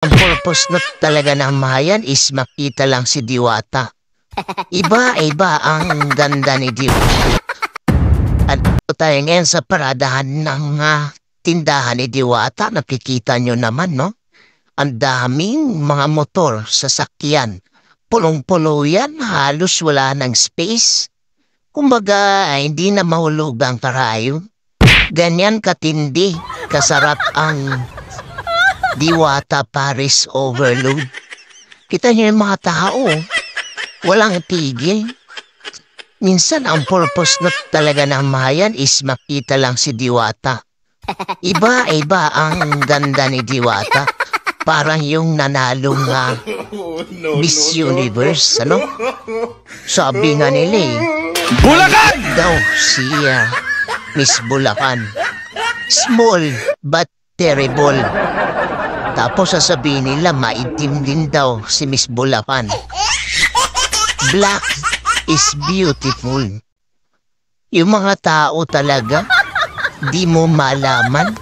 Ang purpose na talaga ng mahayan is makita lang si Diwata. Iba-iba ang ganda ni Diwata. At tayo ngayon sa paradahan ng uh, tindahan ni Diwata. Nakikita nyo naman, no? Ang daming mga motor, sasakyan. Pulong-pulo yan, halos wala ng space. Kumbaga, ay, ah, hindi na mahulog ang karayo. Ganyan katindi, kasarap ang Diwata Paris Overload. Kita niyo yung mga tao. Walang tigil. Minsan ang purpose na talaga ng Mayan is makita lang si Diwata. Iba-iba ang ganda ni Diwata. Parang yung nanalo nga Miss Universe, ano? Sabi nga nila eh. Bulacan! Daw siya, Miss Bulacan. Small but terrible. Tapos sasabihin nila maitim din daw si Miss Bulapan. Black is beautiful. Yung mga tao talaga, di mo malaman.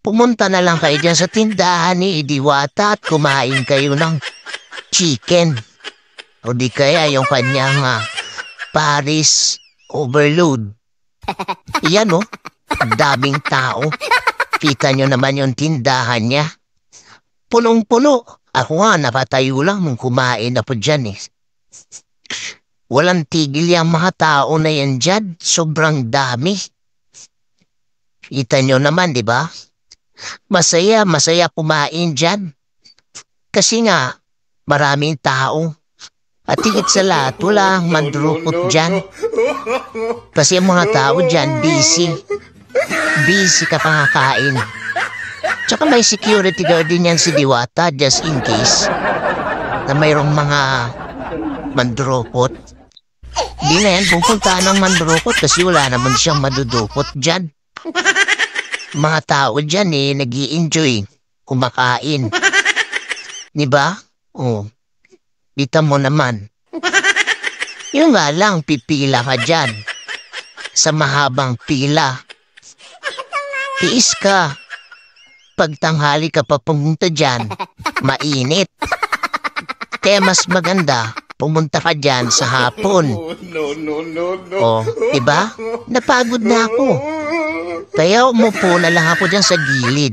Pumunta na lang kayo dyan sa tindahan ni Idiwata at kumain kayo ng chicken. O di kaya yung kanyang uh, Paris overload. Yan o, oh, daming tao. Kita nyo naman yung tindahan niya punong-puno. Ako nga, napatayo lang nung kumain na po dyan eh. Walang tigil yung mga tao na yan dyan. Sobrang dami. Kita nyo naman, di ba? Masaya, masaya kumain dyan. Kasi nga, maraming tao. At higit sa lahat, wala ang mandrupot dyan. Kasi ang mga tao dyan, busy. Busy ka pangakain. Tsaka may security guard din yan si Diwata just in case na mayroong mga mandropot. Hindi na yan, pupunta ng mandropot kasi wala naman siyang madudupot dyan. Mga tao dyan eh, nag enjoy kumakain. Di ba? Oh, kita mo naman. Yung nga lang, pipila ka dyan. Sa mahabang pila. Tiis ka. Pagtanghali ka pa pumunta dyan, mainit. Kaya mas maganda, pumunta ka dyan sa hapon. No, no, no, no. O, oh, diba? Napagod na ako. Kaya umupo na lang ako dyan sa gilid.